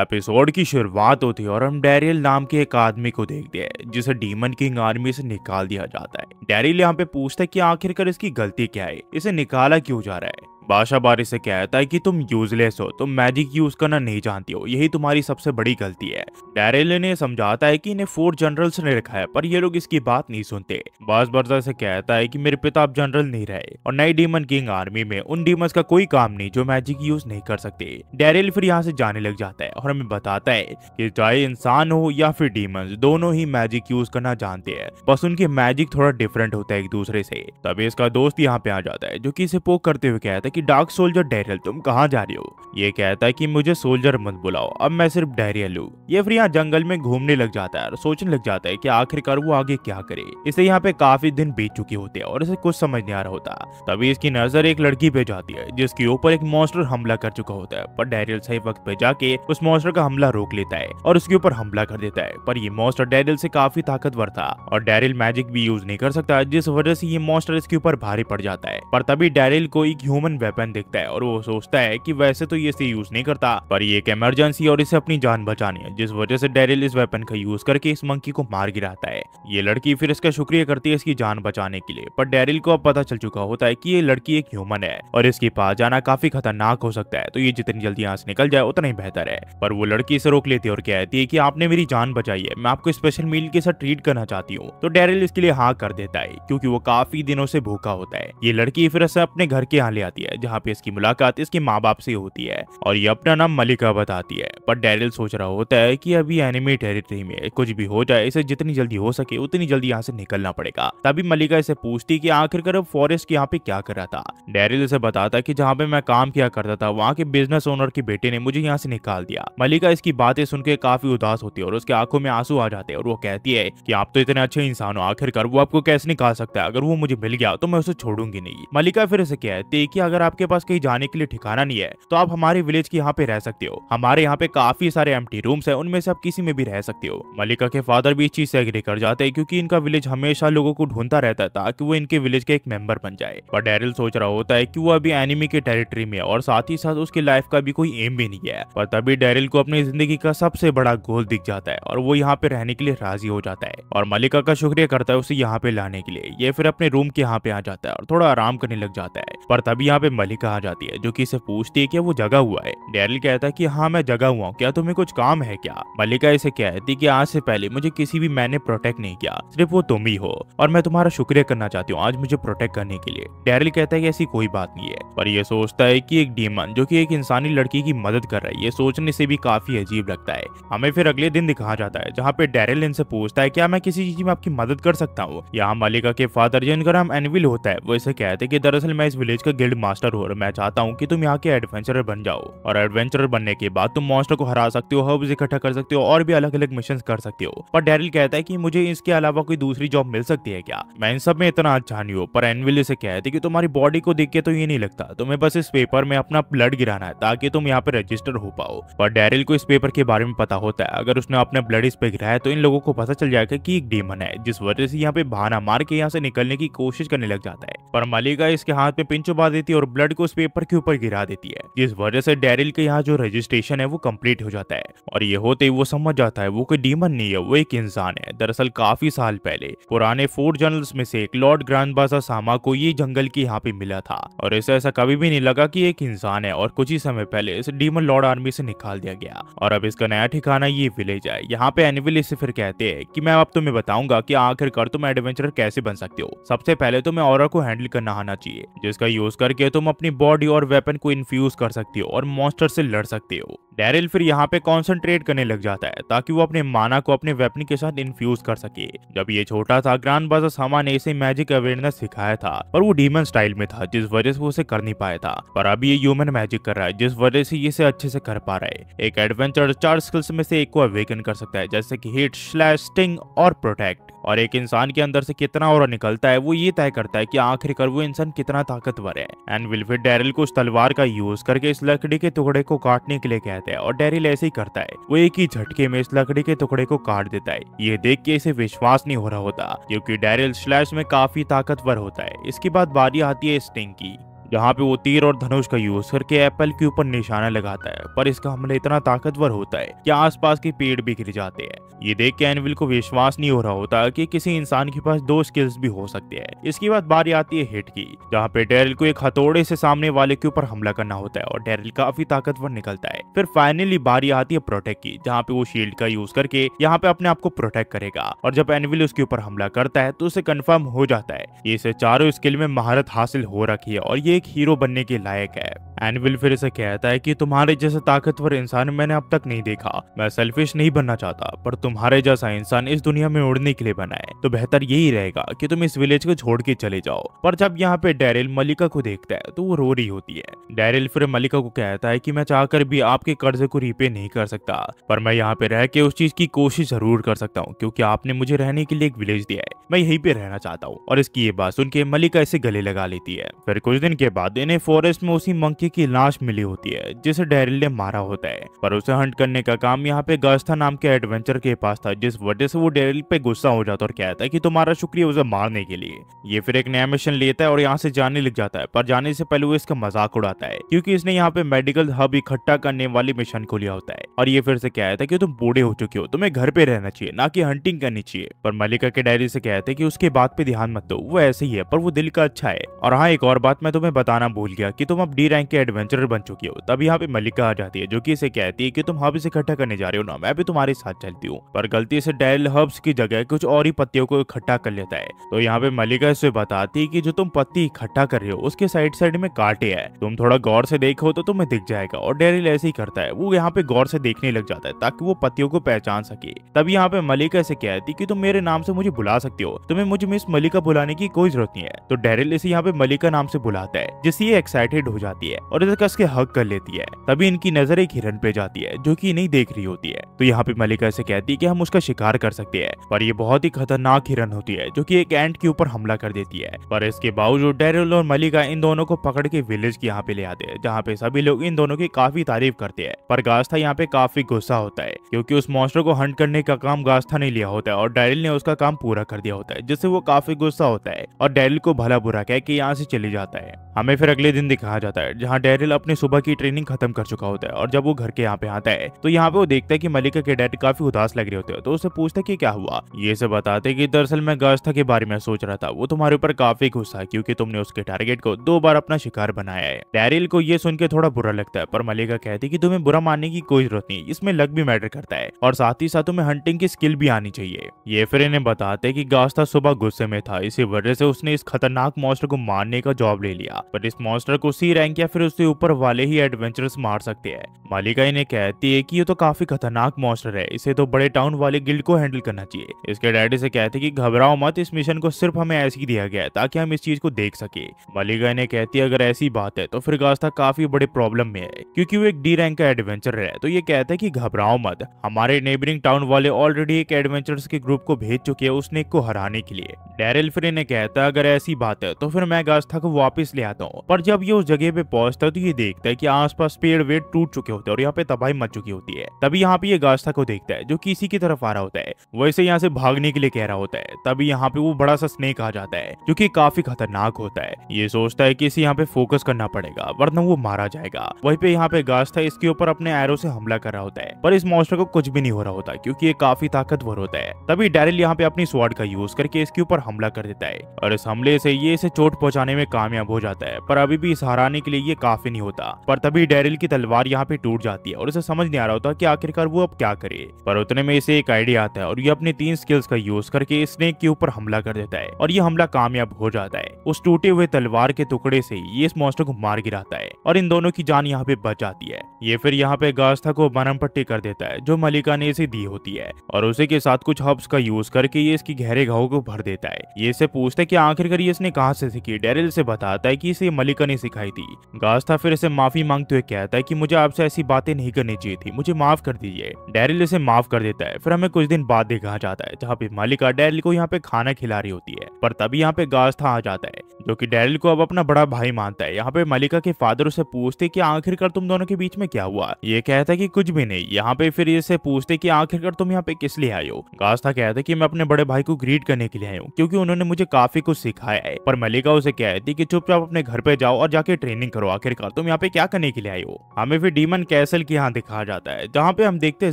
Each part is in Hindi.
एपिसोड की शुरुआत होती है और हम डेरियल नाम के एक आदमी को देखते हैं जिसे डीमन किंग आर्मी से निकाल दिया जाता है डेरियल यहाँ पे पूछता है कि आखिरकार इसकी गलती क्या है इसे निकाला क्यों जा रहा है बादशाह बारी से कहता है कि तुम यूजलेस हो तुम मैजिक यूज करना नहीं जानती हो यही तुम्हारी सबसे बड़ी गलती है डैरेल ने समझाता है कि इन्हें फोर जनरल्स ने रखा है पर ये लोग इसकी बात नहीं सुनते बास बर्जा से कहता है कि मेरे पिता अब जनरल नहीं रहे और नई डीमन किंग आर्मी में उन डीमंस का कोई काम नहीं जो मैजिक यूज नहीं कर सकते डैरेल फिर यहाँ से जाने लग जाता है और हमें बताता है की चाहे इंसान हो या फिर डीम दोनों ही मैजिक यूज करना जानते हैं बस उनके मैजिक थोड़ा डिफरेंट होता है एक दूसरे से तभी इसका दोस्त यहाँ पे आ जाता है जो की इसे पोक करते हुए कहता है की डार्क सोल्जर डेरियल तुम कहाँ जा रहे हो ये कहता है कि मुझे सोल्जर मत बुलाओ अब मैं सिर्फ डेरियल हूँ ये फिर यहाँ जंगल में घूमने लग जाता है और सोचने लग जाता है कि आखिरकार वो आगे क्या करे इसे यहाँ पे काफी दिन बीत चुके होते हैं और इसे कुछ समझ नहीं आ रहा होता तभी इसकी नजर एक लड़की पे जाती है जिसके ऊपर एक मॉन्स्टर हमला कर चुका होता है पर डेरियल सही वक्त पे जाके उस मॉन्स्टर का हमला रोक लेता है और उसके ऊपर हमला कर देता है पर ये मॉन्स्टर डेरियल से काफी ताकतवर था और डेरियल मैजिक भी यूज नहीं कर सकता जिस वजह से ये मॉन्स्टर इसके ऊपर भारी पड़ जाता है पर तभी डेरियल को एक ह्यूमन वेपन दिखता है और वो सोचता है की वैसे तो ये इसे यूज नहीं करता पर ये एक इमरजेंसी और इसे अपनी जान बचानी है जिस वजह से डेरिल इस वेपन का यूज करके इस मंकी को मार गिराता है ये लड़की फिर इसका शुक्रिया करती है इसकी जान बचाने के लिए पर डेरिल को अब पता चल चुका होता है की ये लड़की एक ह्यूमन है और इसके पास जाना काफी खतरनाक हो सकता है तो ये जितनी जल्दी यहाँ से निकल जाए उतना ही बेहतर है पर वो लड़की इसे रोक लेती है और कहती है की आपने मेरी जान बचाई है मैं आपको स्पेशल मील के साथ ट्रीट करना चाहती हूँ तो डेरिल इसके लिए हाँ कर देता है क्यूँकी वो काफी दिनों से भूखा होता है ये लड़की फिर इसे अपने घर के यहाँ ले आती है जहाँ पे इसकी मुलाकात इसके माँ बाप से होती है और ये अपना नाम मलिका बताती है पर डेरिल सोच रहा होता है कि अभी एनिमी टेरिटरी में कुछ भी हो जाए इसे जितनी जल्दी हो सके उतनी जल्दी यहाँ से निकलना पड़ेगा तभी मलिका इसे पूछती की आखिरकार फॉरेस्ट यहाँ पे क्या कर रहा था डेरिल इसे बताता की जहाँ पे मैं काम किया करता था वहाँ के बिजनेस ओनर के बेटे ने मुझे यहाँ से निकाल दिया मलिका इसकी बातें सुन के काफी उदास होती है और उसके आंखों में आंसू आ जाते हैं और वो कहती है कि आप तो इतने अच्छे इंसान हो आखिरकार वो आपको कैसे निकाल सकता है अगर वो मुझे मिल गया तो मैं उसे छोड़ूंगी नहीं मलिका फिर इसे कहती है कि अगर अगर आपके पास कहीं जाने के लिए ठिकाना नहीं है तो आप हमारे विलेज के यहाँ पे रह सकते हो हमारे यहाँ पे काफी सारे एम रूम्स है उनमें से आप किसी में भी रह सकते हो मलिका के फादर भी इस चीज से एग्री कर जाते हैं क्योंकि इनका विलेज हमेशा लोगों को ढूंढता रहता है ताकि वो इनके विलेज के एक मेंबर बन जाए पर डेरिल सोच रहा होता है कि वो अभी एनिमी के टेरिटरी में है और साथ ही साथ उसकी लाइफ का भी कोई एम भी नहीं है पर तभी डेरिल को अपनी जिंदगी का सबसे बड़ा गोल दिख जाता है और वो यहाँ पे रहने के लिए राजी हो जाता है और मलिका का शुक्रिया करता है उसे यहाँ पे लाने के लिए ये फिर अपने रूम के यहाँ पे आ जाता है और थोड़ा आराम करने लग जाता है पर तभी यहाँ पे मलिका आ जाती है जो कि इसे पूछती है कि वो जगा हुआ है डेरिल कहता है कि हाँ मैं जगा हुआ हूँ क्या तुम्हें कुछ काम है क्या मलिका इसे कहती कि आज से पहले मुझे किसी भी मैंने प्रोटेक्ट नहीं किया सिर्फ वो तुम ही हो और मैं तुम्हारा शुक्रिया करना चाहती हूँ आज मुझे प्रोटेक्ट करने के लिए डेरिल कहता है कि ऐसी कोई बात नहीं है पर यह सोचता है की एक डीमन जो की एक इंसानी लड़की की मदद कर रही है सोचने से भी काफी अजीब लगता है हमें फिर अगले दिन दिखाया जाता है जहाँ पे डेरिल इनसे पूछता है क्या मैं किसी चीज में आपकी मदद कर सकता हूँ यहाँ मलिका के फादर जिनका नाम एनविल होता है वो इसे कहते हैं कि दरअसल मैं इस विलेज का गिल्ड मास्टर मॉन्स्टर हो और मैं चाहता हूँ कि तुम यहाँ के एडवेंचरर बन जाओ और एडवेंचरर बनने के बाद तुम मॉन्स्टर को हरा सकते हो हर्ब्स इकट्ठा कर सकते हो और भी अलग अलग मिशन कर सकते हो पर डेरिल कहता है की मुझे इसके अलावा कोई दूसरी जॉब मिल सकती है क्या मैं इन सब में इतना अच्छा नहीं हूँ पर एनविल इसे कहते की तुम्हारी बॉडी को देख के तो ये नहीं लगता तुम्हें बस इस पेपर में अपना ब्लड गिराना है ताकि तुम यहाँ पे रजिस्टर हो पाओ पर डेरिल को इस पेपर के बारे में पता होता है अगर उसने अपने ब्लड इस पे गिराया तो इन लोगों को पता चल जाएगा की एक डेमन है जिस वजह से यहाँ पे बहाना मार के यहाँ से निकलने की कोशिश करने लग जाता है पर मलिका इसके हाथ में पिंच चुबा देती है और ब्लड को उस पेपर के ऊपर गिरा देती है जिस वजह से डेरिल के यहाँ जो रजिस्ट्रेशन है वो कम्प्लीट हो जाता है और ये होते ही वो समझ जाता है वो कोई डीमन नहीं है वो एक इंसान है दरअसल काफी साल पहले पुराने फोर जर्नल्स में से एक लॉर्ड ग्रांड सामा को ये जंगल की यहाँ पे मिला था और इसे ऐसा कभी भी नहीं लगा की एक इंसान है और कुछ ही समय पहले इस डीमन लॉर्ड आर्मी से निकाल दिया गया और अब इसका नया ठिकाना ये विलेज है यहाँ पे एनिविल इसे फिर कहते हैं कि मैं अब तुम्हें बताऊंगा की आखिरकार तुम एडवेंचर कैसे बन सकते हो सबसे पहले तो मैं और को हैंडल डेफिनेटली करना आना चाहिए जिसका यूज करके तुम अपनी बॉडी और वेपन को इन्फ्यूज कर सकते हो और मॉन्स्टर से लड़ सकते हो डेरिल फिर यहाँ पे कॉन्सेंट्रेट करने लग जाता है ताकि वो अपने माना को अपने वेपन के साथ इन्फ्यूज कर सके जब ये छोटा था ग्रांड बाजा सामान ऐसे मैजिक अवेयरनेस सिखाया था पर वो डीमन स्टाइल में था जिस वजह से वो उसे कर नहीं पाया था पर अब ये ह्यूमन मैजिक कर रहा है जिस वजह से इसे अच्छे से कर पा रहा है एक एडवेंचर चार स्किल्स में से एक को अवेकन कर सकता है जैसे की हिट स्लैश स्टिंग और प्रोटेक्ट और एक इंसान के अंदर से कितना और निकलता है वो ये तय करता है कि आखिरकार वो इंसान कितना ताकतवर है एंड विल्फिड डेरिल को उस तलवार का यूज करके इस लकड़ी के टुकड़े को काटने के लिए कहता है और डेरिल ऐसे ही करता है वो एक ही झटके में इस लकड़ी के टुकड़े को काट देता है ये देख के इसे विश्वास नहीं हो रहा होता क्यूँकी डेरिल स्लैश में काफी ताकतवर होता है इसके बाद बारी आती है स्टिंग की यहाँ पे वो तीर और धनुष का यूज करके एप्पल के ऊपर निशाना लगाता है पर इसका हमला इतना ताकतवर होता है कि आसपास के पेड़ भी गिर जाते हैं ये देख के एनविल को विश्वास नहीं हो रहा होता कि किसी इंसान के पास दो स्किल्स भी हो सकते हैं इसके बाद बारी आती है हिट की जहाँ पे डेरिल को एक हथौड़े से सामने वाले के ऊपर हमला करना होता है और डेरिल काफी ताकतवर निकलता है फिर फाइनली बारी आती है प्रोटेक्ट की जहाँ पे वो शील्ड का यूज करके यहाँ पे अपने आप को प्रोटेक्ट करेगा और जब एनविल उसके ऊपर हमला करता है तो उसे कन्फर्म हो जाता है इसे चारों स्किल में महारत हासिल हो रखी है और ये एक हीरो बनने के लायक है एनविल फिर से कहता है कि तुम्हारे जैसे ताकतवर इंसान मैंने अब तक नहीं देखा मैं सेल्फिश नहीं बनना चाहता पर तुम्हारे जैसा इंसान इस दुनिया में उड़ने के लिए बना है तो बेहतर यही रहेगा कि तुम इस विलेज को छोड़ के चले जाओ पर जब यहाँ पे डेरिल मलिका को देखता है तो वो रो रही होती है डेरिल फिर मलिका को कहता है की मैं चाहकर भी आपके कर्जे को रिपे नहीं कर सकता पर मैं यहाँ पे रह के उस चीज की कोशिश जरूर कर सकता हूँ क्यूँकी आपने मुझे रहने के लिए एक विलेज दिया है मैं यही पे रहना चाहता हूँ और इसकी ये बात सुन के मलिका इसे गले लगा लेती है फिर कुछ दिन के बाद इन्हें फॉरेस्ट में उसी मंकी की लाश मिली होती है जिसे डेरिल ने मारा होता है पर उसे हंट करने का काम यहाँ पे गास्था नाम के एडवेंचर के पास था जिस वजह से वो डेरिल पे गुस्सा हो जाता और कहता है की तुम्हारा शुक्रिया उसे मारने के लिए ये फिर एक नया मिशन लेता है और यहाँ से जाने लग जाता है पर जाने से पहले वो इसका मजाक उड़ाता है क्यूँकी इसने यहाँ पे मेडिकल हब इकट्ठा करने वाले मिशन को लिया होता है और ये फिर से कहता है की तुम बूढ़े हो चुके हो तुम्हें घर पे रहना चाहिए ना की हंटिंग करनी चाहिए पर मलिका के डायरी से कहते हैं कि उसके बात पे ध्यान मत दो वो ऐसे ही है पर वो दिल का अच्छा है और हाँ एक और बात मैं तुम्हें तुम्हें बताना भूल गया कि तुम अब डी रैंक के एडवेंचरर बन चुकी हो तब यहाँ पे मलिका आ जाती है जो कि इसे कहती है कि तुम हब इसे इकट्ठा करने जा रहे हो ना मैं भी तुम्हारे साथ चलती हूँ पर गलती से डेल हब्स की जगह कुछ और ही पत्तियों को इकट्ठा कर लेता है तो यहाँ पे मलिका इसे बताती है की जो तुम पत्ती इकट्ठा कर रहे हो उसके साइड साइड में कांटे है तुम थोड़ा गौर से देखो तो तुम्हें दिख जाएगा और डेरिल ऐसे ही करता है वो यहाँ पे गौर से देखने लग जाता है ताकि वो पत्तियों को पहचान सके तब यहाँ पे मलिका ऐसे कहती की तुम मेरे नाम से मुझे बुला सकते हो तुम्हें मुझे मिस मलिका बुलाने की कोई जरूरत नहीं है तो डेरिल इसे यहाँ पे मलिका नाम से बुलाता है है जिससे ये एक्साइटेड हो जाती है और इधर कस के हक कर लेती है तभी इनकी नजर एक हिरन पे जाती है जो की नहीं देख रही होती है तो यहाँ पे मलिका ऐसे कहती है की हम उसका शिकार कर सकते हैं पर ये बहुत ही खतरनाक हिरन होती है जो की एक एंट के ऊपर हमला कर देती है पर इसके बावजूद डेरल और मलिका इन दोनों को पकड़ के विलेज के यहाँ पे ले आते हैं जहाँ पे सभी लोग इन दोनों की काफी तारीफ करते हैं पर गास्था यहाँ पे काफी गुस्सा होता है क्योंकि उस मॉन्स्टर को हंट करने का काम गास्था ने लिया होता है और डेरिल ने उसका काम पूरा कर दिया होता है जिससे वो काफी गुस्सा होता है और डेरिल को भला बुरा कह के यहाँ से चले जाता है हमें फिर अगले दिन दिखाया जाता है जहाँ डेरिल अपने सुबह की ट्रेनिंग खत्म कर चुका होता है और जब वो घर के यहाँ पे आता है तो यहाँ पे वो देखता है कि मलिका के डैड काफी उदास लग रहे होते हैं तो उसे पूछता है कि क्या हुआ ये से बताते कि दरअसल मैं गास्था के बारे में सोच रहा था वो तुम्हारे ऊपर काफी गुस्सा है क्यूँकी तुमने उसके टारगेट को दो बार अपना शिकार बनाया है डेरिल को ये सुन के थोड़ा बुरा लगता है पर मलिका कहती है की तुम्हें बुरा मानने की कोई जरूरत नहीं इसमें लग भी मैटर करता है और साथ ही साथ तुम्हें हंटिंग की स्किल भी आनी चाहिए ये फिर इन्हें बताते की गास्था सुबह गुस्से में था इसी वजह से उसने इस खतरनाक मॉस्टर को मारने का जॉब ले लिया था इस मॉन्स्टर को सी रैंक या फिर उससे ऊपर वाले ही एडवेंचरस मार सकते हैं मालिका इन्हें कहती है कि ये तो काफी खतरनाक मॉन्स्टर है इसे तो बड़े टाउन वाले गिल्ड को हैंडल करना चाहिए इसके डैडी से कहते कि घबराओ मत इस मिशन को सिर्फ हमें ऐसे ही दिया गया है ताकि हम इस चीज को देख सके मालिका इन्हें कहती है अगर ऐसी बात है तो फिर गास्ता काफी बड़े प्रॉब्लम में है क्यूँकी वो एक डी रैंक का एडवेंचर है तो ये कहता है की घबराओ मत हमारे नेबरिंग टाउन वाले ऑलरेडी एक एडवेंचर के ग्रुप को भेज चुके हैं उसने को हराने के लिए डेरिल फिर इन्हें कहता है अगर ऐसी बात है तो फिर मैं गास्था को वापिस ले जाता हूँ पर जब ये उस जगह पे पहुंचता है तो ये देखता है की आसपास पेड़ वेड़ टूट चुके होते हैं और यहाँ पे तबाही मच चुकी होती है तभी यहाँ पे ये गास्ता को देखता है जो की इसी की तरफ आ रहा होता है वैसे यहाँ से भागने के लिए कह रहा होता है तभी यहाँ पे वो बड़ा सा स्नेक आ जाता है जो की काफी खतरनाक होता है ये सोचता है की इसे यहाँ पे फोकस करना पड़ेगा वरना वो मारा जाएगा वही पे यहाँ पे गास्ता इसके ऊपर अपने एरो से हमला कर रहा होता है पर इस मॉस्टर को कुछ भी नहीं हो रहा होता क्योंकि ये काफी ताकतवर होता है तभी डायरेक्ट यहाँ पे अपनी स्वाड का यूज करके इसके ऊपर हमला कर देता है और इस हमले से ये इसे चोट पहुंचाने में कामयाब हो जाता है जाता है पर अभी भी इस हराने के लिए ये काफी नहीं होता पर तभी डेरिल की तलवार यहाँ पे टूट जाती है और उसे समझ नहीं आ रहा होता की आखिरकार वो अब क्या करे पर उतने में इसे एक आइडिया आता है और ये अपने तीन स्किल्स का यूज करके स्नेक के ऊपर हमला कर देता है और ये हमला कामयाब हो जाता है उस टूटे हुए तलवार के टुकड़े से ये इस मोस्टर को मार गिराता है और इन दोनों की जान यहाँ पे बच जाती है ये फिर यहाँ पे गास्था को बनम पट्टी कर देता है जो मलिका ने इसे दी होती है और उसी के साथ कुछ हब्स का यूज करके ये इसकी गहरे घाव को भर देता है ये इसे पूछता है की आखिरकार ये इसने कहा से सीखी डेरिल से बताता है की ही से मलिका ने सिखाई थी गास्ता फिर इसे माफी मांगते हुए कहता है की मुझे आपसे ऐसी बातें नहीं करनी चाहिए थी मुझे माफ कर दीजिए डेरिल इसे माफ कर देता है फिर हमें कुछ दिन बाद देखा जाता है जहाँ पे मलिका डेरिल को यहाँ पे खाना खिला रही होती है पर तभी यहाँ पे गास्ता आ जाता है जो कि डेरिल को अब अपना बड़ा भाई मानता है यहाँ पे मलिका के फादर उसे पूछते कि आखिरकार तुम दोनों के बीच में क्या हुआ ये कहता है कि कुछ भी नहीं यहाँ पे फिर इसे पूछते कि आखिरकार तुम यहाँ पे किस लिए आयो गास्ता कहता है कि मैं अपने बड़े भाई को ग्रीट करने के लिए आया हूँ क्योंकि उन्होंने मुझे काफी कुछ सिखाया है पर मलिका उसे कहती है की चुपचाप अपने अपने घर पे जाओ और जाके ट्रेनिंग करो आखिरकार तुम यहाँ पे क्या करने के लिए आए हो हमें फिर डीमन कैसल के यहाँ दिखा जाता है जहाँ पे हम देखते हैं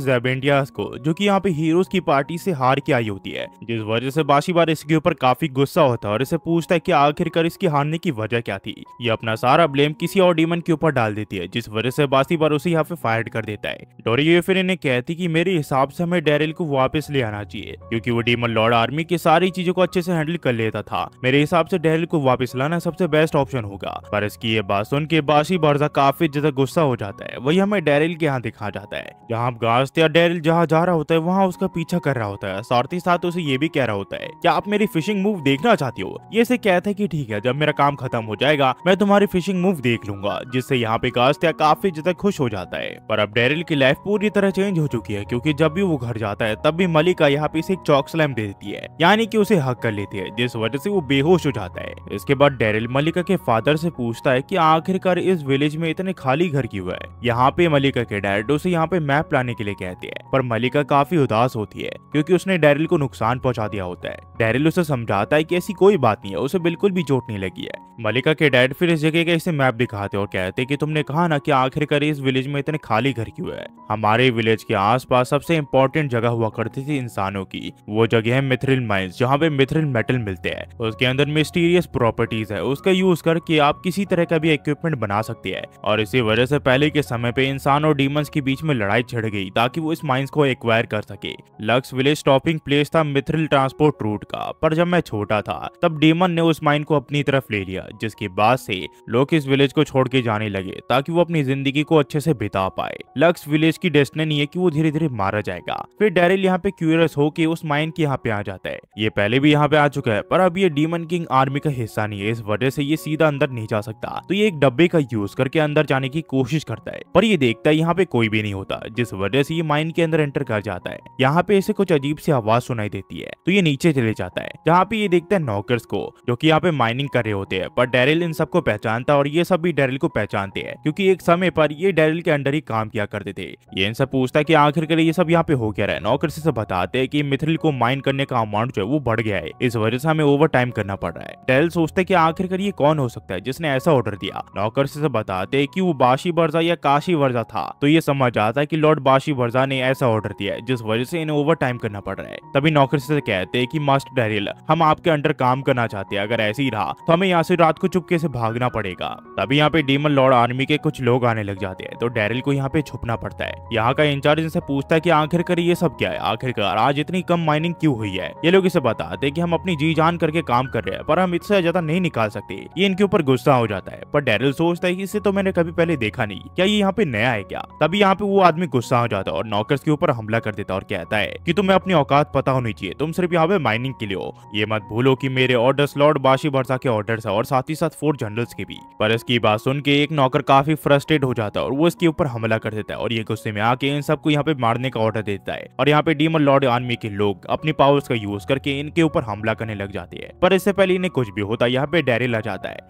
जेबेंटियास को जो की यहाँ पे हीरोज की पार्टी से हार के आई होती है जिस वजह से बासी बार इसके ऊपर काफी गुस्सा होता है और इसे पूछता है की आखिरकार इसकी हारने की वजह क्या थी ये अपना सारा ब्लेम किसी और डीमन के ऊपर डाल देती है जिस वजह से बासी बार उसे यहाँ पे फायर कर देता है डोरी ये फिर इन्हें कहती की मेरे हिसाब से हमें डेरिल को वापस ले आना चाहिए क्यूँकी वो डीमन लॉर्ड आर्मी की सारी चीजों को अच्छे से हैंडल कर लेता था मेरे हिसाब से डेरिल को वापस लाना सबसे बेस्ट ऑप्शन एक्शन होगा पर इसकी ये बात सुन के बासी बारजा काफी ज्यादा गुस्सा हो जाता है वही हमें डेरिल के यहाँ दिखा जाता है जहाँ या डेरिल जहाँ जा रहा होता है वहाँ उसका पीछा कर रहा होता है साथ ही साथ उसे ये भी कह रहा होता है क्या आप मेरी फिशिंग मूव देखना चाहती हो ये से कहते हैं की ठीक है जब मेरा काम खत्म हो जाएगा मैं तुम्हारी फिशिंग मूव देख लूंगा जिससे यहाँ पे गास्तिया काफी ज्यादा खुश हो जाता है पर अब डेरिल की लाइफ पूरी तरह चेंज हो चुकी है क्यूँकी जब भी वो घर जाता है तब भी मलिका यहाँ पे इसे एक चौक स्लैम दे देती है यानी कि उसे हक कर लेती है जिस वजह से वो बेहोश हो जाता है इसके बाद डेरिल मलिका के फादर से पूछता है कि आखिरकार इस विलेज में इतने खाली घर क्यों है यहाँ पे मलिका के डैड उसे यहाँ पे मैप लाने के लिए कहते हैं पर मलिका काफी उदास होती है क्योंकि उसने डेरिल को नुकसान पहुँचा दिया होता है डेरिल उसे समझाता है की ऐसी कोई बात नहीं है उसे बिल्कुल भी चोट नहीं लगी है मलिका के डैड फिर इस जगह का इसे मैप दिखाते और कहते की तुमने कहा ना की आखिरकार इस विलेज में इतने खाली घर क्यों है हमारे विलेज के आस सबसे इम्पोर्टेंट जगह हुआ करती थी इंसानों की वो जगह है मिथ्रिल माइन्स जहाँ पे मिथ्रिल मेटल मिलते हैं उसके अंदर मिस्टीरियस प्रॉपर्टीज है उसका यूज कि आप किसी तरह का भी इक्विपमेंट बना सकते हैं और इसी वजह से पहले के समय पे इंसान और डीमंस के बीच में लड़ाई छिड़ गई ताकि वो इस माइंस को एक्वायर कर सके लक्स विलेज स्टॉपिंग प्लेस था मिथ्रिल ट्रांसपोर्ट रूट का पर जब मैं छोटा था तब डीमन ने उस माइन को अपनी तरफ ले लिया जिसके बाद से लोग इस विलेज को छोड़ के जाने लगे ताकि वो अपनी जिंदगी को अच्छे से बिता पाए लक्स विलेज की डेस्टिनी है की वो धीरे धीरे मारा जाएगा फिर डेरिल यहाँ पे क्यूरियस के उस माइन के यहाँ पे आ जाता है ये पहले भी यहाँ पे आ चुका है पर अब ये डीमन किंग आर्मी का हिस्सा नहीं है इस वजह से ये सीधा सीधा अंदर नहीं जा सकता तो ये एक डब्बे का यूज करके अंदर जाने की कोशिश करता है पर ये देखता है यहाँ पे कोई भी नहीं होता जिस वजह से ये माइन के अंदर एंटर कर जाता है यहाँ पे इसे कुछ अजीब सी आवाज सुनाई देती है तो ये नीचे चले जाता है जहाँ पे ये देखता है नौकर्स को जो की यहाँ पे माइनिंग कर रहे होते हैं पर डेरिल इन सबको पहचानता और ये सब भी डेरिल को पहचानते हैं क्यूँकी एक समय पर ये डेरिल के अंडर ही काम किया करते थे ये इन सब पूछता है की आखिरकार ये सब यहाँ पे हो क्या रहा है नौकर से बताते हैं की मिथिल को माइन करने का अमाउंट जो है वो बढ़ गया है इस वजह से हमें ओवर टाइम करना पड़ रहा है डेरिल सोचते की आखिरकार ये कौन हो सकता है जिसने ऐसा ऑर्डर दिया नौकर से बताते कि वो बाशी वर्जा या काशी वर्जा था तो ये समझ आता कि लॉर्ड बाशी वर्जा ने ऐसा ऑर्डर दिया है जिस वजह से इन्हें ओवर टाइम करना पड़ रहा है तभी नौकर से कहते कि मास्टर डेरिल हम आपके अंडर काम करना चाहते हैं अगर ऐसे ही रहा तो हमें यहाँ से रात को चुपके से भागना पड़ेगा तभी यहाँ पे डीमन लॉर्ड आर्मी के कुछ लोग आने लग जाते हैं तो डेरिल को यहाँ पे छुपना पड़ता है यहाँ का इंचार्ज इनसे पूछता है की आखिरकार ये सब क्या है आखिरकार आज इतनी कम माइनिंग क्यूँ हुई है ये लोग इसे बताते की हम अपनी जी जान करके काम कर रहे हैं पर हम इससे ज्यादा नहीं निकाल सकते ये इनके के ऊपर गुस्सा हो जाता है पर डेरल सोचता है कि इसे तो मैंने कभी पहले देखा नहीं क्या ये यहाँ पे नया है क्या तभी यहाँ पे वो आदमी गुस्सा हो जाता है और नौकर्स के ऊपर हमला कर देता और कहता है की तुम्हें अपनी औकात पता होनी चाहिए तुम सिर्फ यहाँ पे माइनिंग के लिए हो ये मत भूलो की मेरे ऑर्डर लॉर्ड बाशी भरसा के ऑर्डर है और साथ ही साथ फोर जनरल्स के भी पर इसकी बात सुन के एक नौकर काफी फ्रस्ट्रेट हो जाता है और वो इसके ऊपर हमला कर देता है और ये गुस्से में आके इन सबको यहाँ पे मारने का ऑर्डर देता है और यहाँ पे डीमन लॉर्ड आर्मी के लोग अपनी पावर्स का यूज करके इनके ऊपर हमला करने लग जाते हैं पर इससे पहले इन्हें कुछ भी होता है यहाँ पे डेरिल आ जाता है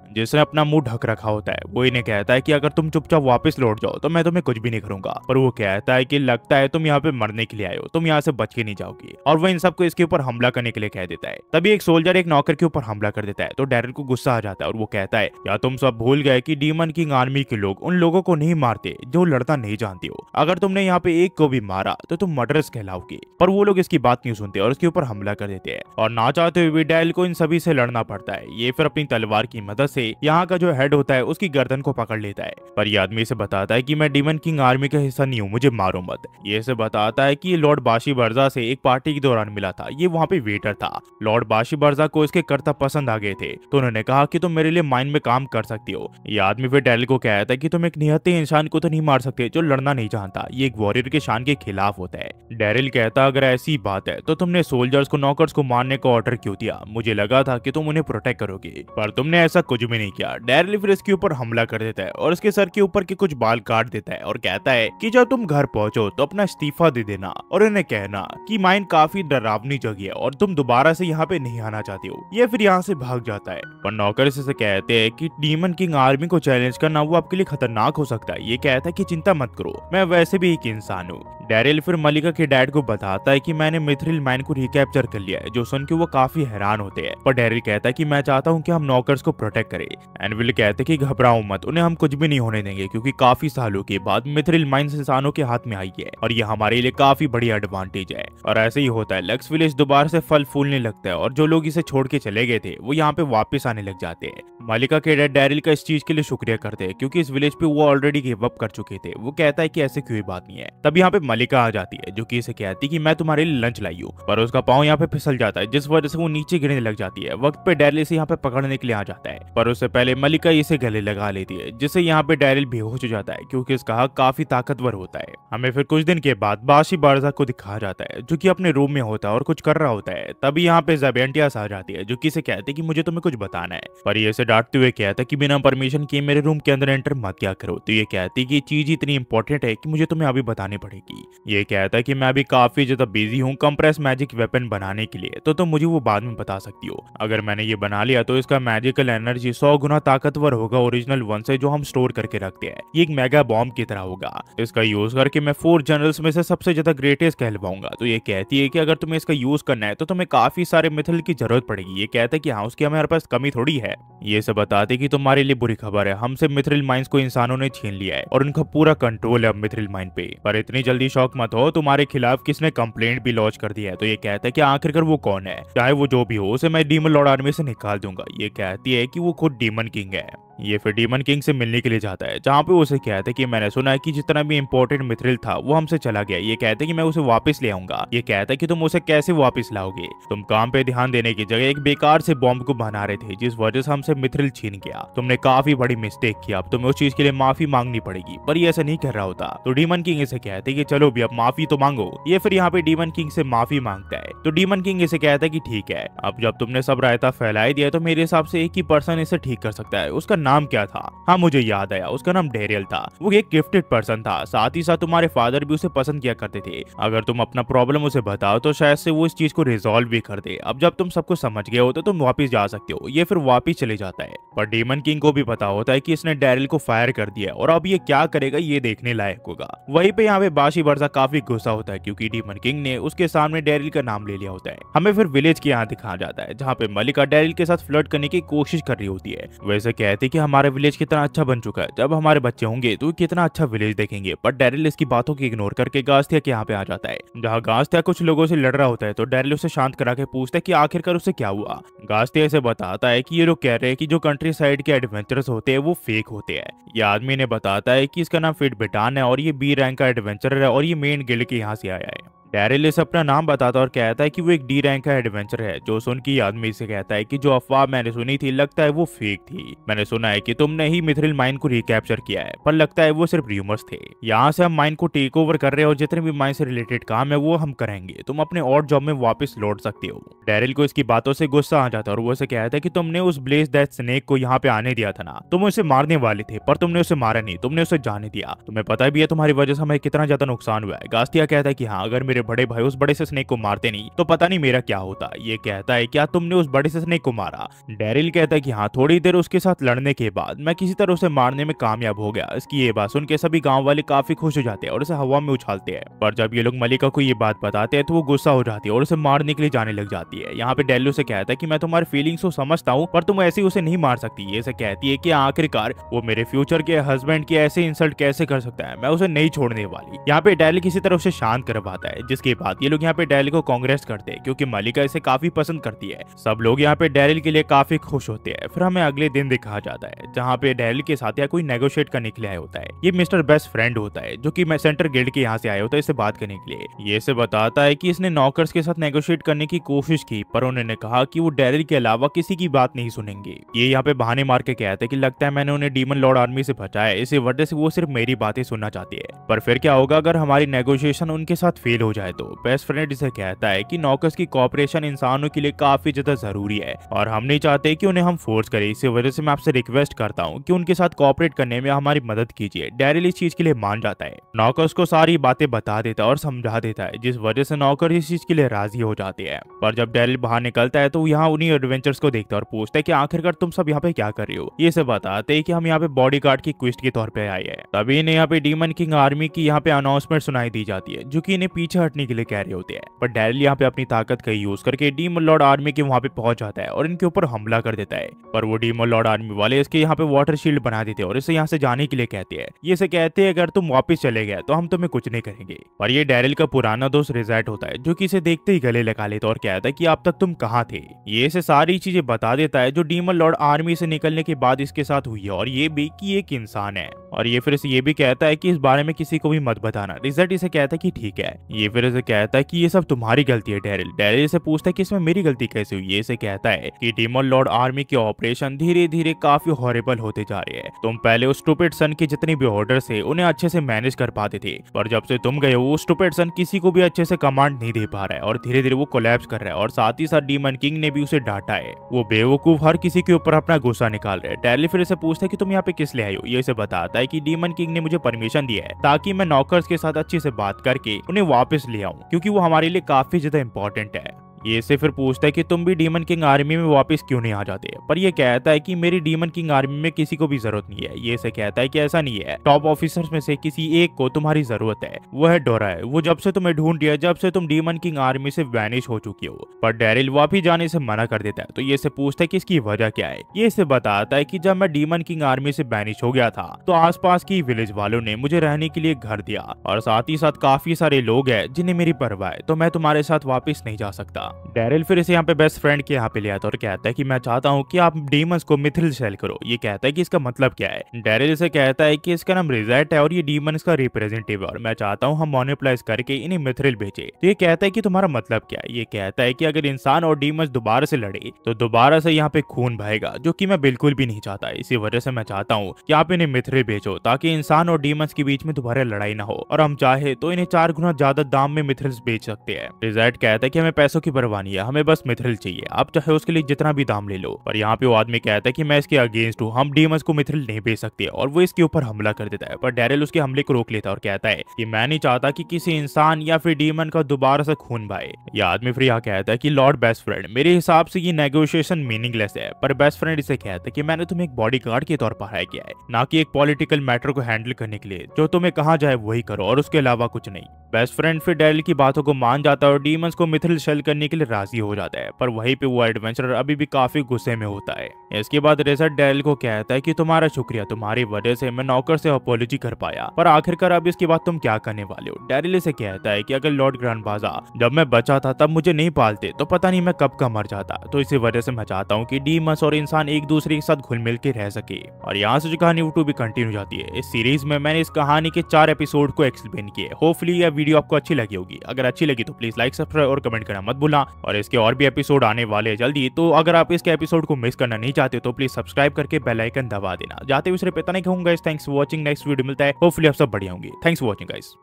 जिसने अपना मुंह ढक रखा होता है वो इन्हें कहता है कि अगर तुम चुपचाप वापस लौट जाओ तो मैं तुम्हें कुछ भी नहीं करूंगा पर वो कहता है कि लगता है तुम यहाँ पे मरने के लिए आयो तुम यहाँ से बच के नहीं जाओगी और वो इन सबको इसके ऊपर हमला करने के लिए कह देता है तभी एक सोल्जर एक नौकर के ऊपर हमला कर देता है तो डैरल को गुस्सा आ जाता है और वो कहता है या तुम सब भूल गए की डीमन किंग आर्मी के लोग उन लोगों को नहीं मारते जो लड़ता नहीं जानते हो अगर तुमने यहाँ पे एक को भी मारा तो तुम मर्डरस कहलाओगे पर वो लोग इसकी बात नहीं सुनते और उसके ऊपर हमला कर देते हैं और ना चाहते हुए डैल को इन सभी से लड़ना पड़ता है ये फिर अपनी तलवार की मदद से से यहाँ का जो हेड होता है उसकी गर्दन को पकड़ लेता है पर यह आदमी इसे बताता है की मैं डीमन किंग आर्मी का हिस्सा नहीं हूँ मुझे मारो मत ये इसे बताता है की लॉर्ड बाशी बर्जा से एक पार्टी के दौरान मिला था ये वहाँ पे वेटर था लॉर्ड बाशी बर्जा को इसके करता पसंद आ गए थे तो उन्होंने कहा की तुम मेरे लिए माइंड में काम कर सकती हो ये आदमी फिर डेल को कहता है की तुम एक निहत्ते इंसान को तो नहीं मार सकते जो लड़ना नहीं जानता ये एक वॉरियर के शान के खिलाफ होता है डेरिल कहता अगर ऐसी बात है तो तुमने सोल्जर्स को नौकर्स को मारने का ऑर्डर क्यों दिया मुझे लगा था कि तुम उन्हें प्रोटेक्ट करोगे पर तुमने ऐसा कुछ में नहीं किया डैरली फिर इसके ऊपर हमला कर देता है और इसके सर के ऊपर के कुछ बाल काट देता है और कहता है कि जब तुम घर पहुंचो तो अपना इस्तीफा दे देना और इन्हें कहना कि माइन काफी डरावनी जगह है और तुम दोबारा से यहाँ पे नहीं आना चाहते हो ये फिर यहाँ से भाग जाता है और नौकर इसे कहते हैं की डीमन किंग आर्मी को चैलेंज करना वो आपके लिए खतरनाक हो सकता है ये कहता है की चिंता मत करो मैं वैसे भी एक इंसान हूँ डेरिल फिर मलिका के डैड को बताता है कि मैंने मिथ्रिल माइन को रिकैप्चर कर लिया है जो सुन के वो काफी हैरान होते हैं पर डेरिल कहता है कि मैं चाहता हूँ कि हम नौकर्स को प्रोटेक्ट करें करे एनविल कहते कि घबराओ मत उन्हें हम कुछ भी नहीं होने देंगे क्योंकि काफी सालों के बाद मिथिल माइंस इंसानों के हाथ में आई है और ये हमारे लिए काफी बड़ी एडवांटेज है और ऐसे ही होता है लक्स विलेज दोबारा से फल फूलने लगता है और जो लोग इसे छोड़ के चले गए थे वो यहाँ पे वापस आने लग जाते हैं मालिका के डैड डैरिल का इस चीज के लिए शुक्रिया करते हैं क्योंकि इस विलेज पे वो ऑलरेडी गिव अप कर चुके थे वो कहता है कि ऐसे कोई बात नहीं है तब यहाँ पे मालिका आ जाती है जो कि इसे कहती है कि मैं तुम्हारे लिए लंच लाई हूँ पर उसका पाँव यहाँ पे फिसल जाता है जिस वजह से वो नीचे गिरने लग जाती है वक्त पे डैरिल इसे यहाँ पे पकड़ने के लिए आ जाता है पर उससे पहले मलिका इसे गले लगा लेती है जिससे यहाँ पे डैरिल बेहोश हो जाता है क्योंकि इसका हक काफी ताकतवर होता है हमें फिर कुछ दिन के बाद बासी बारजा को दिखा जाता है जो कि अपने रूम में होता है और कुछ कर रहा होता है तभी यहाँ पे जेबेंटियास आ जाती है जो की इसे कहते है की मुझे तुम्हें कुछ बताना है पर ये इसे डांटते हुए कहता की बिना परमिशन के मेरे रूम के अंदर एंटर मत क्या करो तो ये कहती की चीज इतनी इंपॉर्टेंट है की मुझे तुम्हें अभी बतानी पड़ेगी ये कहता है की मैं अभी काफी ज्यादा बिजी हूँ कंप्रेस मैजिक वेपन बनाने के लिए तो तुम मुझे वो बाद में बता सकती हो अगर मैंने ये बना लिया तो इसका मैजिकल एनर्जी सौ गुना ताकतवर होगा ओरिजिनल वन से जो हम स्टोर करके रखते हैं ये एक मेगा बॉम्ब की तरह होगा इसका यूज करके मैं फोर जनरल्स में से सबसे ज्यादा ग्रेटेस्ट कहलवाऊंगा तो ये कहती है कि अगर तुम्हें इसका यूज करना है तो तुम्हें काफी सारे मिथिल की जरूरत पड़ेगी ये कहता है कि हाँ उसकी हमारे पास कमी थोड़ी है ये सब बताते कि तुम्हारे लिए बुरी खबर है हमसे मिथिल माइंस को इंसानों ने छीन लिया है और उनका पूरा कंट्रोल है मिथिल माइन पे पर इतनी जल्दी शौक मत हो तुम्हारे खिलाफ किसने कंप्लेंट भी लॉन्च कर दिया है तो ये कहता है की आखिरकार वो कौन है चाहे वो जो भी हो उसे मैं डीमल लॉर्ड आर्मी से निकाल दूंगा ये कहती है की वो खुद डीमन किंग है ये फिर डीमन किंग से मिलने के लिए जाता है जहाँ पे उसे कहता है कि मैंने सुना है कि जितना भी इम्पोर्टेंट मिथ्रिल था वो हमसे चला गया ये कहते कि मैं उसे वापस ले आऊंगा ये कहता है कि तुम उसे कैसे वापस लाओगे तुम काम पे ध्यान देने की जगह एक बेकार से बॉम्ब को बना रहे थे जिस वजह से हमसे मिथ्रिल छीन गया तुमने काफी बड़ी मिस्टेक की अब तुम्हें उस चीज के लिए माफी मांगनी पड़ेगी पर ये ऐसा नहीं कर रहा होता तो डीमन किंग इसे कहते की चलो भी अब माफी तो मांगो ये फिर यहाँ पे डीमन किंग से माफी मांगता है तो डीमन किंग इसे कहता है की ठीक है अब जब तुमने सब रायता फैलाई दिया तो मेरे हिसाब से एक ही पर्सन इसे ठीक कर सकता है उसका नाम क्या था हाँ मुझे याद आया उसका नाम डेरियल था वो एक गिफ्टेड पर्सन था साथ ही साथ तुम्हारे फादर भी उसे पसंद किया करते थे अगर तुम अपना प्रॉब्लम उसे बताओ तो शायद से वो इस चीज को रिजोल्व भी कर दे अब जब तुम कुछ समझ गए हो तो तुम वापिस जा सकते हो ये फिर वापिस चले जाता है पर डेमन किंग को भी पता होता है की इसने डेरियल को फायर कर दिया और अब ये क्या करेगा ये देखने लायक होगा वही पे यहाँ पे बाशी बरसा काफी गुस्सा होता है क्यूँकी डेमन किंग ने उसके सामने डेरिल का नाम ले लिया होता है हमें फिर विलेज के यहाँ दिखाया जाता है जहाँ पे मलिका डेरिल के साथ फ्लर्ट करने की कोशिश कर रही होती है वैसे कहते देखिए हमारे विलेज कितना अच्छा बन चुका है जब हमारे बच्चे होंगे तो कितना अच्छा विलेज देखेंगे पर डेरिल इसकी बातों को इग्नोर करके गास्थिया के यहाँ पे आ जाता है जहाँ गास्थिया कुछ लोगों से लड़ रहा होता है तो डेरिल उसे शांत करा के पूछता है की आखिरकार उसे क्या हुआ गास्थिया इसे बताता है की ये लोग कह रहे हैं की जो कंट्री साइड के एडवेंचर्स होते हैं वो फेक होते हैं ये आदमी ने बताता है की इसका नाम फिट बिटान है और ये बी रैंक का एडवेंचर है और ये मेन गिल्ड के यहाँ से आया है इसे अपना नाम बताता और कहता है कि वो एक डी रैंक का एडवेंचर है जो सुन की याद में इसे कहता है कि जो अफवाह मैंने सुनी थी लगता है वो फेक थी मैंने सुना है कि तुमने ही मिथिल माइन को रिकैप्चर किया है पर लगता है वो सिर्फ र्यूमर्स थे यहाँ से हम माइन को टेक ओवर कर रहे और जितने भी माइन से रिलेटेड काम है वो हम करेंगे तुम अपने और जॉब में वापिस लौट सकते हो डेरिल को इसकी बातों से गुस्सा आ जाता है और वो उसे कहता है की तुमने उस ब्लेस डेथ स्नेक को यहाँ पे आने दिया था ना तुम उसे मारने वाले थे पर तुमने उसे मारा नहीं तुमने उसे जाने दिया तुम्हें पता भी है तुम्हारी वजह से हमें कितना ज्यादा नुकसान हुआ है गास्तिया कहता है की हाँ अगर मेरे मेरे बड़े भाई उस बड़े से स्नेक को मारते नहीं तो पता नहीं मेरा क्या होता ये कहता है क्या तुमने उस बड़े से स्नेक को मारा डेरिल कहता है की हाँ थोड़ी देर उसके साथ लड़ने के बाद मैं किसी तरह उसे मारने में कामयाब हो गया इसकी ये बात सुन के सभी गाँव वाले काफी खुश हो जाते हैं और उसे हवा में उछालते हैं पर जब ये लोग मलिका को ये बात बताते हैं तो वो गुस्सा हो जाती है और उसे मारने के लिए जाने लग जाती है यहाँ पे डेल्लू उसे कहता है की मैं तुम्हारी फीलिंग्स को समझता हूँ पर तुम ऐसे उसे नहीं मार सकती ये से कहती है की आखिरकार वो मेरे फ्यूचर के हस्बैंड की ऐसे इंसल्ट कैसे कर सकता है मैं उसे नहीं छोड़ने वाली यहाँ पे डेल किसी तरह उसे शांत करवाता है जिसके बाद ये लोग यहाँ पे डैरिल को कांग्रेस करते हैं क्योंकि मलिका इसे काफी पसंद करती है सब लोग यहाँ पे डैरिल के लिए काफी खुश होते हैं फिर हमें अगले दिन दिखाया जाता है जहाँ पे डैरिल के साथ या कोई नेगोशिएट करने के लिए आया होता है ये मिस्टर बेस्ट फ्रेंड होता है जो की सेंटर गिल्ड के यहाँ से आया होता है इसे बात करने के लिए ये इसे बताता है की इसने नौकर्स के साथ नेगोशिएट करने की कोशिश की पर उन्होंने कहा की वो डैरिल के अलावा किसी की बात नहीं सुनेंगे ये यहाँ पे बहाने मार के कहते हैं की लगता है मैंने उन्हें डीमन लॉर्ड आर्मी से बचाया इसी वजह से वो सिर्फ मेरी बातें सुनना चाहती है पर फिर क्या होगा अगर हमारी नेगोशिएशन उनके साथ फेल हो जाए जाए तो बेस्ट फ्रेंड इसे कहता है कि नौकर्स की कॉपरेशन इंसानों के लिए काफी ज्यादा जरूरी है और हम नहीं चाहते कि उन्हें हम फोर्स करें इसी वजह से मैं आपसे रिक्वेस्ट करता हूँ कि उनके साथ कॉपरेट करने में हमारी मदद कीजिए डेरिल इस चीज के लिए मान जाता है नौकर्स को सारी बातें बता देता और समझा देता है जिस वजह से नौकर इस चीज के लिए राजी हो जाते हैं पर जब डेरिल बाहर निकलता है तो यहाँ उन्हीं एडवेंचर्स को देखता है और पूछता है की आखिरकार तुम सब यहाँ पे क्या कर रहे हो ये सब बताते है की हम यहाँ पे बॉडी की क्विस्ट के तौर पर आए हैं तभी इन्हें यहाँ पे डीमन किंग आर्मी की यहाँ पे अनाउंसमेंट सुनाई दी जाती है जो की इन्हें पीछे हटने के लिए कह रहे होते हैं पर डैरल यहाँ पे अपनी ताकत का यूज करके डीमन लॉर्ड आर्मी के वहाँ पे पहुंच जाता है और इनके ऊपर हमला कर देता है पर वो डीमन लॉर्ड आर्मी वाले इसके यहाँ पे वाटर शील्ड बना देते हैं और इसे यहाँ से जाने के लिए कहते हैं ये इसे कहते हैं अगर तुम वापिस चले गए तो हम तुम्हें कुछ नहीं करेंगे पर ये डैरल का पुराना दोस्त रिजल्ट होता है जो की इसे देखते ही गले लगा लेते और कहता है की अब तक तुम कहाँ थे ये इसे सारी चीजें बता देता है जो डीमन लॉर्ड आर्मी से निकलने के बाद इसके साथ हुई है और ये भी की एक इंसान है और ये फिर इसे ये भी कहता है कि इस बारे में किसी को भी मत बताना रिजल्ट इसे कहता है कि ठीक है ये फिर इसे कहता है कि ये सब तुम्हारी गलती है डेरिल डेरिल इसे पूछता है कि इसमें मेरी गलती कैसे हुई ये इसे कहता है कि डीमन लॉर्ड आर्मी के ऑपरेशन धीरे धीरे काफी हॉरेबल होते जा रहे हैं तुम पहले उस टूपेड सन के जितने भी ऑर्डर है उन्हें अच्छे से मैनेज कर पाते थे पर जब से तुम गए हो टूपेड सन किसी को भी अच्छे से कमांड नहीं दे पा रहा है और धीरे धीरे वो कोलेप्स कर रहा है और साथ ही साथ डीमन किंग ने भी उसे डांटा है वो बेवकूफ हर किसी के ऊपर अपना गुस्सा निकाल रहे हैं डेरिल फिर इसे पूछता है की तुम यहाँ पे किस लिए आयो ये इसे बताता है है कि डीमन किंग ने मुझे परमिशन दिया है ताकि मैं नौकर्स के साथ अच्छे से बात करके उन्हें वापस ले आऊँ क्योंकि वो हमारे लिए काफी ज्यादा इम्पोर्टेंट है ये से फिर पूछता है कि तुम भी डीमन किंग आर्मी में वापस क्यों नहीं आ जाते पर ये कहता है कि मेरी डीमन किंग आर्मी में किसी को भी जरूरत नहीं है ये से कहता है कि ऐसा नहीं है टॉप ऑफिसर्स में से किसी एक को तुम्हारी जरूरत है वो है डोरा है वो जब से तुम्हें ढूंढ दिया जब से तुम डीमन किंग आर्मी से वैनिश हो चुकी हो पर डेरिल वापिस जाने से मना कर देता है तो ये से पूछता है की इसकी वजह क्या है ये इसे बताता है की जब मैं डीमन किंग आर्मी से बैनिश हो गया था तो आस की विलेज वालों ने मुझे रहने के लिए घर दिया और साथ ही साथ काफी सारे लोग है जिन्हें मेरी परवाह है तो मैं तुम्हारे साथ वापिस नहीं जा सकता डेरिल फिर इसे यहाँ पे बेस्ट फ्रेंड के यहाँ पे ले आता और कहता है कि मैं चाहता हूँ कि आप डीमंस को मिथिल सेल करो ये कहता है कि इसका मतलब क्या है डेरिल इसे कहता है कि इसका नाम रिजल्ट है और ये डीमन इसका रिप्रेजेंटेटिव और मैं चाहता हूँ हम मोनिप्लाइज करके इन्हें मिथिल भेजे तो ये कहता है की तुम्हारा मतलब क्या है ये कहता है की अगर इंसान और डीमंस दोबारा से लड़े तो दोबारा से यहाँ पे खून भाएगा जो की मैं बिल्कुल भी नहीं चाहता इसी वजह से मैं चाहता हूँ की आप इन्हें मिथिल भेजो ताकि इंसान और डीमंस के बीच में दोबारा लड़ाई ना हो और हम चाहे तो इन्हें चार गुना ज्यादा दाम में मिथिल बेच सकते हैं रिजल्ट कहता है की हमें पैसों की परवानी है हमें बस मिथिल चाहिए आप चाहे उसके लिए जितना भी दाम ले लो पर यहाँ पे वो आदमी कहता है की मैं इसके अगेंस्ट हूँ हम डीमस को मिथिल नहीं भेज सकते और वो इसके ऊपर हमला कर देता है पर डेरिल उसके हमले को रोक लेता है और कहता है की मैं नहीं चाहता की कि किसी इंसान या फिर डीमन का दोबारा से खून भाए यह आदमी फिर यहाँ कहता है की लॉर्ड बेस्ट फ्रेंड मेरे हिसाब से ये नेगोशिएशन मीनिंगलेस है पर बेस्ट फ्रेंड इसे कहता है की मैंने तुम्हें एक बॉडी गार्ड के तौर पर हायर किया है ना की एक पॉलिटिकल मैटर को हैंडल करने के लिए जो तुम्हें कहा जाए वही करो और उसके अलावा कुछ नहीं बेस्ट फ्रेंड फिर डेरिल की बातों को मान जाता है और डीमंस को मिथिल शेल करने के लिए राजी हो जाता है पर वहीं पे वो एडवेंचरर अभी भी काफी गुस्से में होता है इसके बाद रेसर डेल को कहता है कि तुम्हारा शुक्रिया तुम्हारी वजह से मैं नौकर से अपोलोजी कर पाया पर आखिरकार अब इसके बाद तुम क्या करने वाले हो डेरिल से कहता है की अगर लॉर्ड बाजा जब मैं बचा था तब मुझे नहीं पालते तो पता नहीं मैं कब का मर जाता तो इसी वजह से मैं चाहता हूँ की डीमस और इंसान एक दूसरे के साथ घुल मिल के रह सके और यहाँ से जो कहानी वो भी कंटिन्यू जाती है इस सीरीज में मैंने इस कहानी के चार एपिसोड को एक्सप्लेन किया होपफुली यह वीडियो आपको अच्छी लगी होगी अगर अच्छी लगी तो प्लीज लाइक सब्सक्राइब और कमेंट करना मत भूलना करना और इसके और भी एपिसोड आने वाले हैं जल्दी तो अगर आप इसके एपिसोड को मिस करना नहीं चाहते तो प्लीज सब्सक्राइब करके बेलाइकन दबा देना जाते हुए पता नहीं कहूंगा थैंक्स वॉचिंग नेक्स्ट वीडियो मिलता है होपफुली आप सब बढ़िया होंगे थैंक्स वॉचिंग गाइस